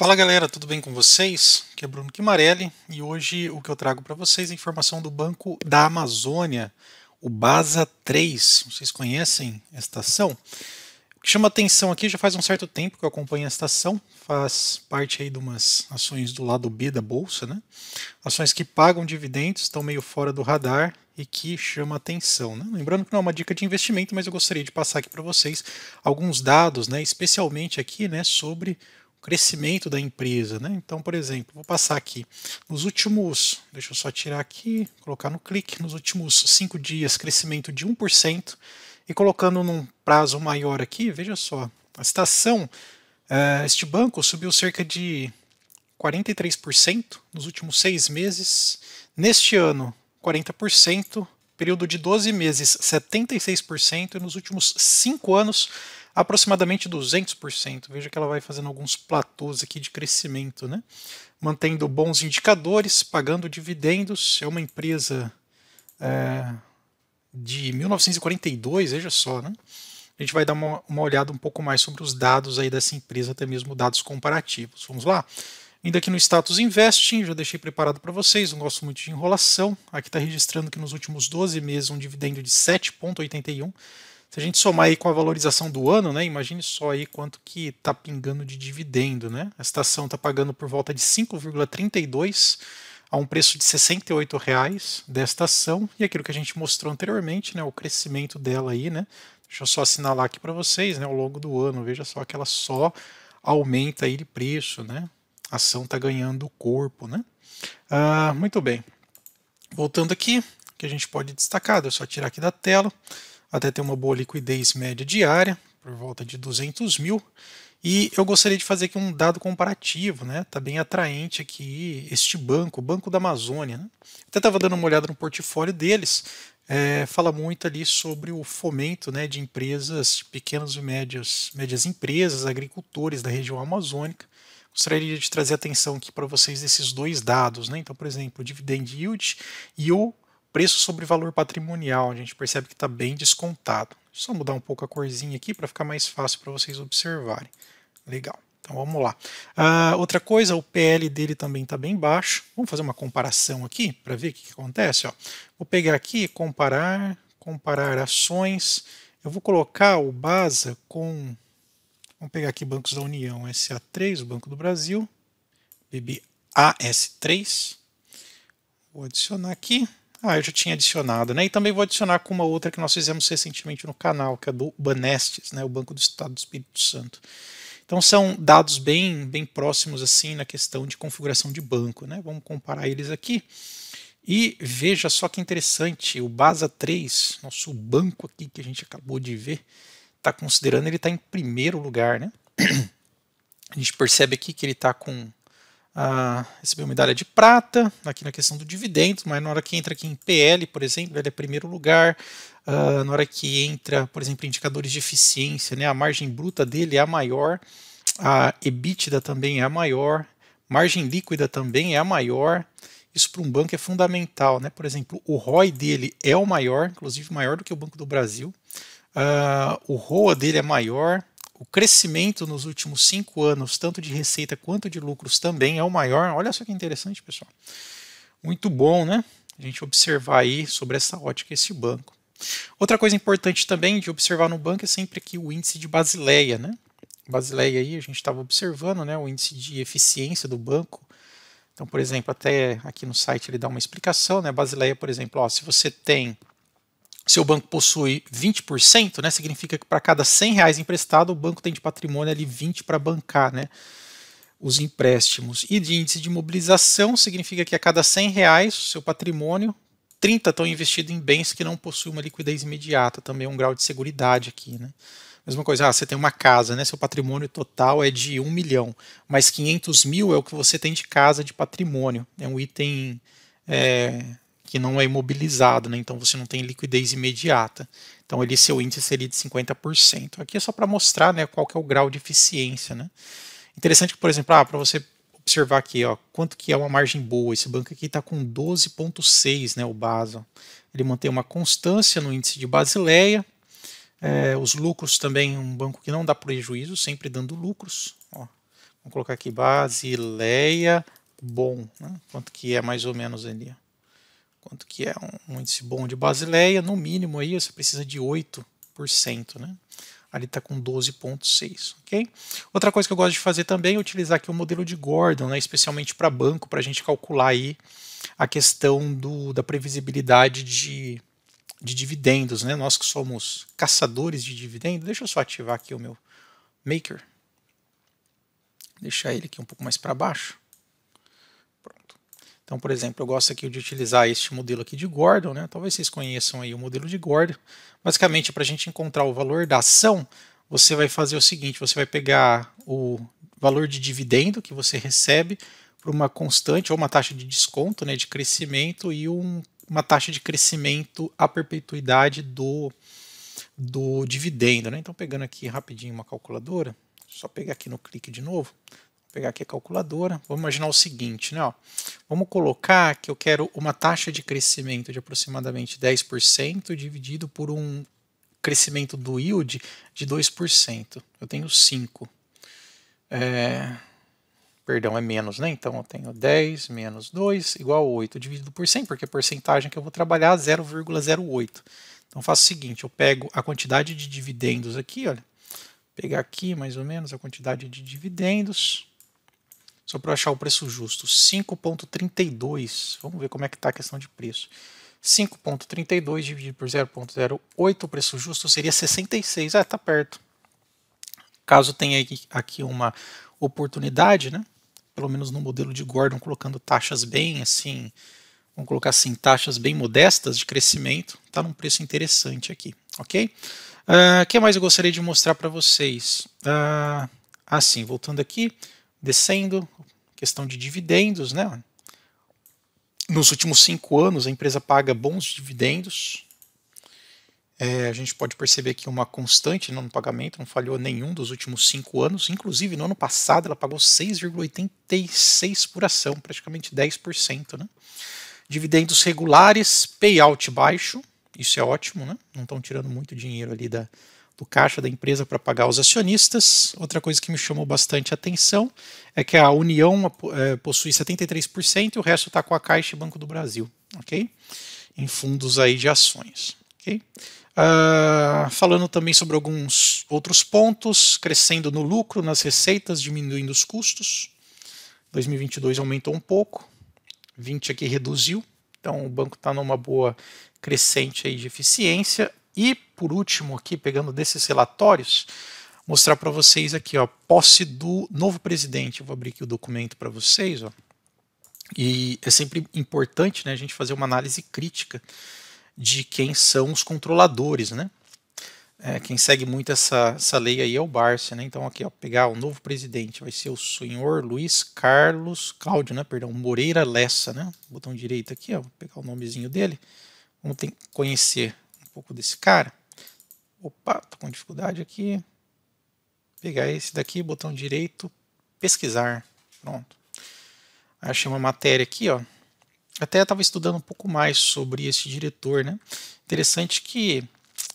Fala galera, tudo bem com vocês? Aqui é Bruno Quimarelli e hoje o que eu trago para vocês é informação do Banco da Amazônia, o BASA 3. Vocês conhecem esta ação? O que chama atenção aqui, já faz um certo tempo que eu acompanho esta ação, faz parte aí de umas ações do lado B da bolsa, né? Ações que pagam dividendos, estão meio fora do radar e que chama atenção, né? Lembrando que não é uma dica de investimento, mas eu gostaria de passar aqui para vocês alguns dados, né, especialmente aqui, né, sobre crescimento da empresa. Né? Então, por exemplo, vou passar aqui nos últimos, deixa eu só tirar aqui, colocar no clique, nos últimos cinco dias, crescimento de 1%, e colocando num prazo maior aqui, veja só, a citação, eh, este banco subiu cerca de 43% nos últimos seis meses, neste ano 40%, período de 12 meses 76% e nos últimos cinco anos aproximadamente 200%. Veja que ela vai fazendo alguns platôs aqui de crescimento, né? mantendo bons indicadores, pagando dividendos. É uma empresa é, de 1942, veja só. Né? A gente vai dar uma, uma olhada um pouco mais sobre os dados aí dessa empresa, até mesmo dados comparativos. Vamos lá? Ainda aqui no status investing, já deixei preparado para vocês, não gosto muito de enrolação. Aqui está registrando que nos últimos 12 meses um dividendo de 7,81 se a gente somar aí com a valorização do ano, né, imagine só aí quanto que está pingando de dividendo. Né? A estação está pagando por volta de 5,32 a um preço de R$ reais desta ação. E aquilo que a gente mostrou anteriormente, né, o crescimento dela aí, né? Deixa eu só assinalar aqui para vocês, né, ao longo do ano, veja só que ela só aumenta aí de preço, né? A ação está ganhando corpo, né? Ah, muito bem. Voltando aqui, que a gente pode destacar, eu só tirar aqui da tela até ter uma boa liquidez média diária, por volta de 200 mil. E eu gostaria de fazer aqui um dado comparativo, né? Tá bem atraente aqui este banco, o Banco da Amazônia. Né? Até estava dando uma olhada no portfólio deles. É, fala muito ali sobre o fomento né, de empresas, pequenas e médias, médias empresas, agricultores da região amazônica. Gostaria de trazer atenção aqui para vocês esses dois dados. Né? Então, por exemplo, o dividend yield e o Preço sobre valor patrimonial, a gente percebe que está bem descontado. Só mudar um pouco a corzinha aqui para ficar mais fácil para vocês observarem. Legal. Então vamos lá. Uh, outra coisa, o PL dele também está bem baixo. Vamos fazer uma comparação aqui para ver o que, que acontece. Ó. Vou pegar aqui, comparar, comparar ações. Eu vou colocar o BASA com... Vamos pegar aqui bancos da União, SA3, o Banco do Brasil, BBAS3. Vou adicionar aqui. Ah, eu já tinha adicionado, né? E também vou adicionar com uma outra que nós fizemos recentemente no canal, que é do Banestes, né? O Banco do Estado do Espírito Santo. Então são dados bem, bem próximos assim na questão de configuração de banco, né? Vamos comparar eles aqui. E veja só que interessante, o Basa 3, nosso banco aqui que a gente acabou de ver, está considerando ele está em primeiro lugar, né? A gente percebe aqui que ele está com ah, recebeu medalha de prata aqui na questão do dividendo, mas na hora que entra aqui em PL, por exemplo, ele é primeiro lugar. Ah, na hora que entra, por exemplo, indicadores de eficiência, né, a margem bruta dele é a maior, a EBITDA também é a maior, margem líquida também é a maior. Isso para um banco é fundamental, né? Por exemplo, o ROI dele é o maior, inclusive maior do que o Banco do Brasil. Ah, o ROA dele é maior, o crescimento nos últimos cinco anos, tanto de receita quanto de lucros, também é o maior. Olha só que interessante, pessoal. Muito bom, né? A gente observar aí sobre essa ótica esse banco. Outra coisa importante também de observar no banco é sempre aqui o índice de Basileia, né? Basileia aí a gente estava observando, né, o índice de eficiência do banco. Então, por exemplo, até aqui no site ele dá uma explicação, né? Basileia, por exemplo, ó, se você tem seu banco possui 20%, né, significa que para cada 100 reais emprestado, o banco tem de patrimônio ali 20 para bancar né, os empréstimos. E de índice de mobilização, significa que a cada 100 reais, seu patrimônio, 30 estão investidos em bens que não possuem uma liquidez imediata, também é um grau de segurança aqui. Né. Mesma coisa, ah, você tem uma casa, né, seu patrimônio total é de 1 milhão, mas 500 mil é o que você tem de casa de patrimônio, é um item... É, que não é imobilizado, né? então você não tem liquidez imediata. Então ele, seu índice seria de 50%. Aqui é só para mostrar né, qual que é o grau de eficiência. Né? Interessante que, por exemplo, ah, para você observar aqui ó, quanto que é uma margem boa. Esse banco aqui está com 12,6 né, o Basel. Ele mantém uma constância no índice de Basileia. É, os lucros também, um banco que não dá prejuízo, sempre dando lucros. Ó. Vamos colocar aqui Basileia bom, né? quanto que é mais ou menos ali quanto que é um, índice bom de Basileia, no mínimo aí você precisa de 8%, né? ali está com 12,6. ok Outra coisa que eu gosto de fazer também é utilizar aqui o modelo de Gordon, né, especialmente para banco, para a gente calcular aí a questão do, da previsibilidade de, de dividendos. Né? Nós que somos caçadores de dividendos, deixa eu só ativar aqui o meu Maker. Deixar ele aqui um pouco mais para baixo. Pronto. Então, por exemplo, eu gosto aqui de utilizar este modelo aqui de Gordon, né? Talvez vocês conheçam aí o modelo de Gordon. Basicamente, para a gente encontrar o valor da ação, você vai fazer o seguinte, você vai pegar o valor de dividendo que você recebe por uma constante ou uma taxa de desconto, né, de crescimento e um, uma taxa de crescimento à perpetuidade do, do dividendo. Né? Então, pegando aqui rapidinho uma calculadora, só pegar aqui no clique de novo, pegar aqui a calculadora, vamos imaginar o seguinte, né? Ó, vamos colocar que eu quero uma taxa de crescimento de aproximadamente 10% dividido por um crescimento do yield de 2%. Eu tenho 5. É, perdão, é menos, né? Então eu tenho 10 menos 2 igual a 8, dividido por 100, porque a porcentagem que eu vou trabalhar é 0,08. Então faço o seguinte, eu pego a quantidade de dividendos aqui, olha, pegar aqui mais ou menos a quantidade de dividendos, só para achar o preço justo, 5.32. Vamos ver como é que está a questão de preço. 5.32 dividido por 0.08, o preço justo seria 66. Ah, está perto. Caso tenha aqui uma oportunidade, né? pelo menos no modelo de Gordon, colocando taxas bem assim, vamos colocar assim, taxas bem modestas de crescimento, está num preço interessante aqui, ok? O uh, ah, que mais eu gostaria de mostrar para vocês? Uh, assim, voltando aqui, descendo, questão de dividendos, né? Nos últimos cinco anos, a empresa paga bons dividendos. É, a gente pode perceber que uma constante no pagamento, não falhou nenhum dos últimos cinco anos. Inclusive, no ano passado, ela pagou 6,86 por ação, praticamente 10%. Né? Dividendos regulares, payout baixo, isso é ótimo, né? não estão tirando muito dinheiro ali da, do caixa da empresa para pagar os acionistas. Outra coisa que me chamou bastante atenção é que a União é, possui 73% e o resto está com a Caixa e Banco do Brasil, ok? Em fundos aí de ações, ok? Uh, falando também sobre alguns outros pontos, crescendo no lucro, nas receitas, diminuindo os custos. 2022 aumentou um pouco, 20 aqui reduziu, então o banco está numa boa crescente aí de eficiência. E, por último, aqui pegando desses relatórios, mostrar para vocês aqui, ó, posse do novo presidente. Eu vou abrir aqui o documento para vocês, ó. E é sempre importante, né, a gente fazer uma análise crítica de quem são os controladores, né? É, quem segue muito essa, essa lei aí é o Barça, né? Então aqui, ó, pegar o novo presidente, vai ser o senhor Luiz Carlos Cláudio, né? Perdão, Moreira Lessa, né? Botão direito aqui, ó, vou pegar o nomezinho dele. Vamos ter, conhecer pouco desse cara. Opa, tô com dificuldade aqui. Pegar esse daqui, botão direito, pesquisar. Pronto. Achei uma matéria aqui, ó. Até estava estudando um pouco mais sobre esse diretor, né? Interessante que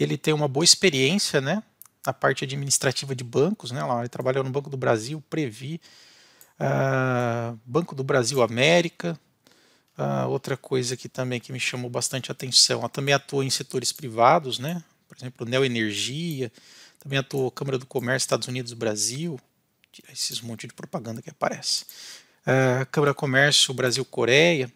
ele tem uma boa experiência, né? Na parte administrativa de bancos, né? Lá, ele trabalhou no Banco do Brasil, Previ, uh, Banco do Brasil América, ah, outra coisa que também que me chamou bastante atenção, ela também atua em setores privados, né? Por exemplo, Neoenergia, também atua Câmara do Comércio Estados Unidos Brasil, tirar esses monte de propaganda que aparece. Ah, Câmara do Comércio Brasil Coreia.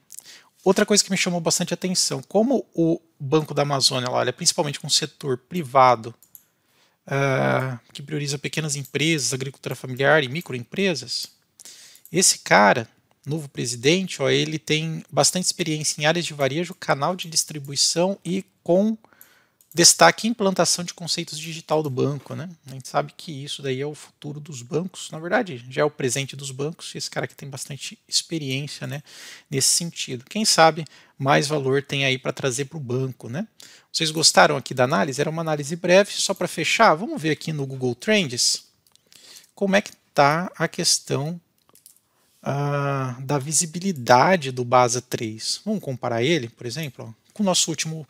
Outra coisa que me chamou bastante atenção, como o Banco da Amazônia lá, olha, é principalmente com o setor privado, ah, que prioriza pequenas empresas, agricultura familiar e microempresas, esse cara novo presidente, ó, ele tem bastante experiência em áreas de varejo, canal de distribuição e com destaque em implantação de conceitos digital do banco, né? A gente sabe que isso daí é o futuro dos bancos, na verdade, já é o presente dos bancos, e esse cara que tem bastante experiência, né, nesse sentido. Quem sabe mais valor tem aí para trazer para o banco, né? Vocês gostaram aqui da análise? Era uma análise breve, só para fechar, vamos ver aqui no Google Trends como é que tá a questão da visibilidade do BASA 3. Vamos comparar ele, por exemplo, ó, com o nosso último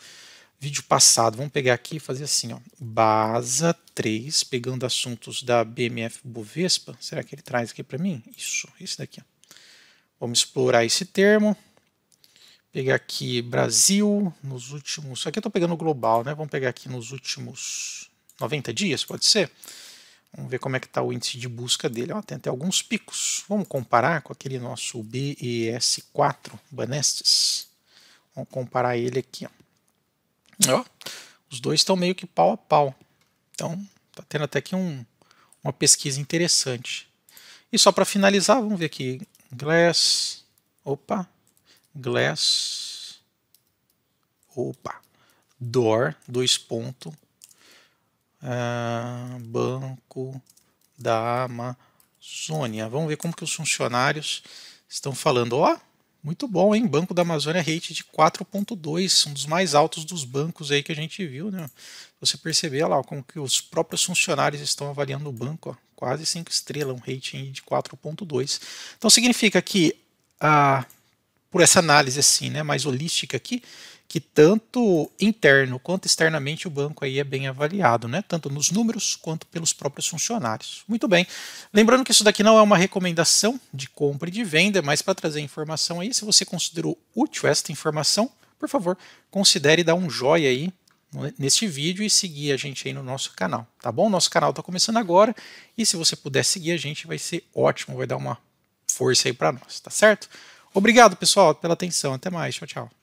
vídeo passado. Vamos pegar aqui e fazer assim, ó, BASA 3, pegando assuntos da BMF Bovespa. Será que ele traz aqui para mim? Isso, esse daqui. Ó. Vamos explorar esse termo. Pegar aqui Brasil, nos últimos... Aqui eu estou pegando global, né? Vamos pegar aqui nos últimos 90 dias, Pode ser. Vamos ver como é que está o índice de busca dele. Ó, tem até alguns picos. Vamos comparar com aquele nosso BES4 Banestes. Vamos comparar ele aqui. Ó. ó os dois estão meio que pau a pau. Então, está tendo até aqui um, uma pesquisa interessante. E só para finalizar, vamos ver aqui. Glass. Opa. Glass. Opa. Door, dois pontos é, banco da Amazônia. Vamos ver como que os funcionários estão falando. Ó, oh, muito bom, hein? Banco da Amazônia rate de 4.2, um dos mais altos dos bancos aí que a gente viu, né? Você percebeu lá como que os próprios funcionários estão avaliando o banco, ó, quase 5 estrelas, um rating de 4.2. Então significa que ah, por essa análise assim, né, mais holística aqui, que tanto interno quanto externamente o banco aí é bem avaliado, né? Tanto nos números quanto pelos próprios funcionários. Muito bem. Lembrando que isso daqui não é uma recomendação de compra e de venda, é mas para trazer informação aí, se você considerou útil esta informação, por favor, considere dar um joinha aí neste vídeo e seguir a gente aí no nosso canal, tá bom? Nosso canal está começando agora e se você puder seguir a gente vai ser ótimo, vai dar uma força aí para nós, tá certo? Obrigado, pessoal, pela atenção. Até mais. Tchau, tchau.